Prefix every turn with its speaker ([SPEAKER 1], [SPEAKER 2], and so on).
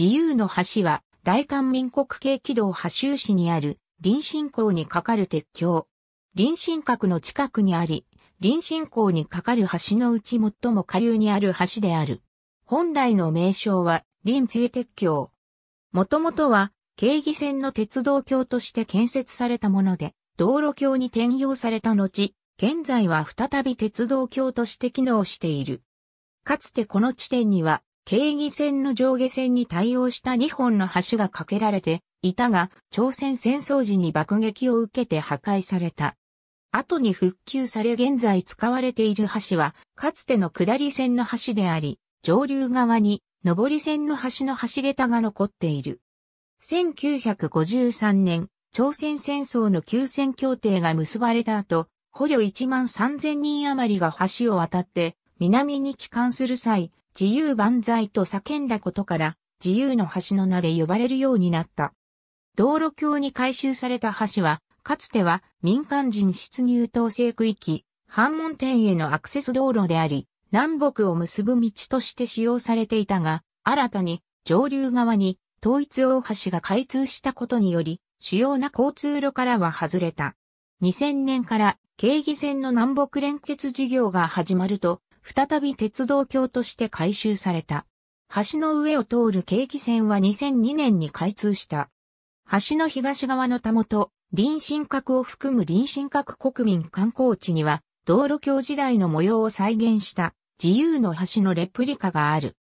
[SPEAKER 1] 自由の橋は大韓民国系軌道波州市にある臨新港に架かる鉄橋。臨新閣の近くにあり、臨新港に架かる橋のうち最も下流にある橋である。本来の名称は臨津鉄橋。もともとは経義線の鉄道橋として建設されたもので、道路橋に転用された後、現在は再び鉄道橋として機能している。かつてこの地点には京義線の上下線に対応した2本の橋が架けられていたが、朝鮮戦争時に爆撃を受けて破壊された。後に復旧され現在使われている橋は、かつての下り線の橋であり、上流側に上り線の橋の橋桁が残っている。1953年、朝鮮戦争の休戦協定が結ばれた後、捕虜1万3000人余りが橋を渡って、南に帰還する際、自由万歳と叫んだことから、自由の橋の名で呼ばれるようになった。道路橋に改修された橋は、かつては民間人出入統制区域、反門店へのアクセス道路であり、南北を結ぶ道として使用されていたが、新たに上流側に統一大橋が開通したことにより、主要な交通路からは外れた。2000年から京義線の南北連結事業が始まると、再び鉄道橋として改修された。橋の上を通る景気線は2002年に開通した。橋の東側のたもと、臨閣を含む臨神閣国民観光地には、道路橋時代の模様を再現した自由の橋のレプリカがある。